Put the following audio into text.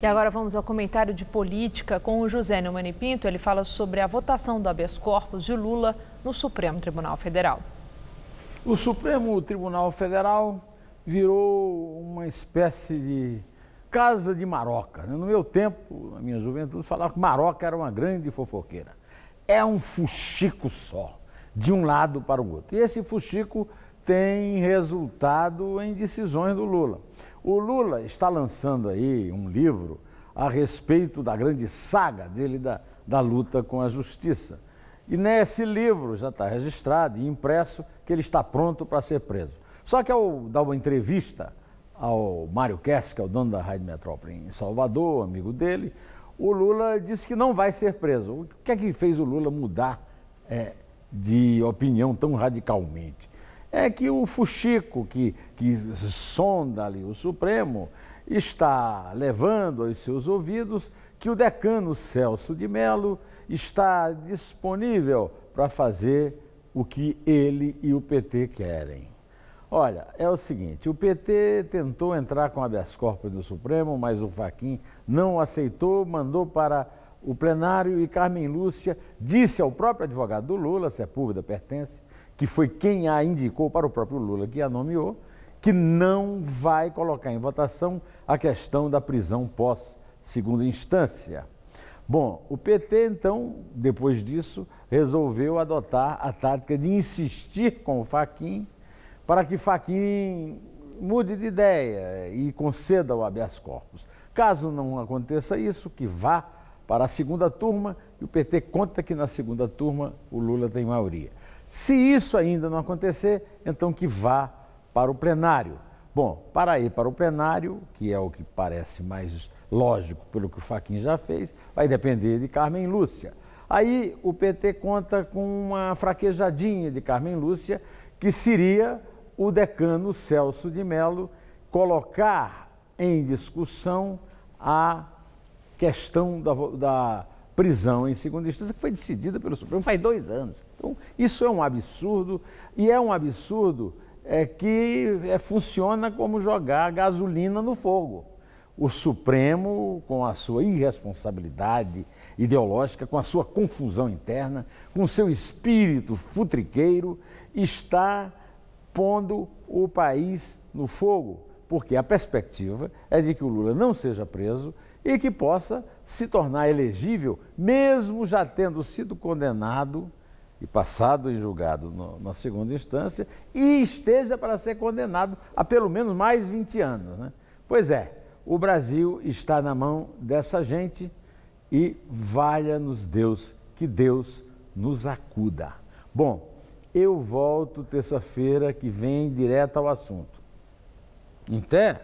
E agora vamos ao comentário de política com o José Neumani Pinto. Ele fala sobre a votação do habeas corpus de Lula no Supremo Tribunal Federal. O Supremo Tribunal Federal virou uma espécie de casa de maroca. Né? No meu tempo, na minha juventude, falava que maroca era uma grande fofoqueira. É um fuxico só, de um lado para o outro. E esse fuxico tem resultado em decisões do Lula. O Lula está lançando aí um livro a respeito da grande saga dele da, da luta com a justiça. E nesse livro já está registrado e impresso que ele está pronto para ser preso. Só que ao dar uma entrevista ao Mário Kess, que é o dono da Rádio Metrópole em Salvador, amigo dele, o Lula disse que não vai ser preso. O que é que fez o Lula mudar é, de opinião tão radicalmente? é que o fuxico que, que sonda ali o Supremo está levando aos seus ouvidos que o decano Celso de Mello está disponível para fazer o que ele e o PT querem. Olha, é o seguinte, o PT tentou entrar com habeas corpus no Supremo, mas o Faquim não aceitou, mandou para o plenário e Carmen Lúcia disse ao próprio advogado do Lula, Sepúlveda Pertence, que foi quem a indicou para o próprio Lula, que a nomeou, que não vai colocar em votação a questão da prisão pós segunda instância. Bom, o PT, então, depois disso, resolveu adotar a tática de insistir com o Faquim para que Faquim mude de ideia e conceda o habeas corpus. Caso não aconteça isso, que vá para a segunda turma e o PT conta que na segunda turma o Lula tem maioria. Se isso ainda não acontecer, então que vá para o plenário. Bom, para ir para o plenário, que é o que parece mais lógico pelo que o Faquin já fez, vai depender de Carmen Lúcia. Aí o PT conta com uma fraquejadinha de Carmen Lúcia, que seria o decano Celso de Mello colocar em discussão a questão da, da prisão em segunda instância, que foi decidida pelo Supremo faz dois anos. Então, isso é um absurdo, e é um absurdo é, que é, funciona como jogar gasolina no fogo. O Supremo, com a sua irresponsabilidade ideológica, com a sua confusão interna, com seu espírito futriqueiro, está pondo o país no fogo porque a perspectiva é de que o Lula não seja preso e que possa se tornar elegível, mesmo já tendo sido condenado e passado e julgado no, na segunda instância, e esteja para ser condenado a pelo menos mais 20 anos. Né? Pois é, o Brasil está na mão dessa gente e valha-nos Deus, que Deus nos acuda. Bom, eu volto terça-feira que vem direto ao assunto. Inte?